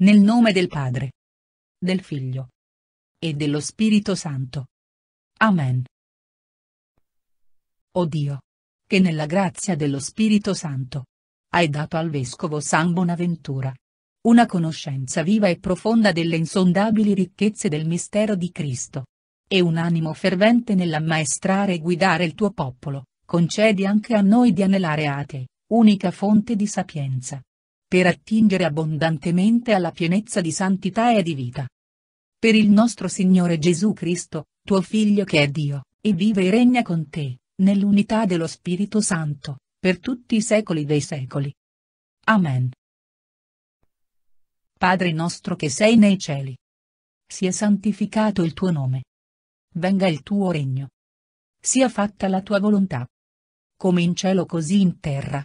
Nel nome del Padre. Del Figlio. E dello Spirito Santo. Amen. O Dio. Che nella grazia dello Spirito Santo. Hai dato al Vescovo San Bonaventura. Una conoscenza viva e profonda delle insondabili ricchezze del mistero di Cristo. E un animo fervente nell'ammaestrare e guidare il tuo popolo, concedi anche a noi di anelare a te, unica fonte di sapienza per attingere abbondantemente alla pienezza di santità e di vita. Per il nostro Signore Gesù Cristo, tuo Figlio che è Dio, e vive e regna con te, nell'unità dello Spirito Santo, per tutti i secoli dei secoli. Amen. Padre nostro che sei nei cieli. Sia santificato il tuo nome. Venga il tuo regno. Sia fatta la tua volontà. Come in cielo così in terra.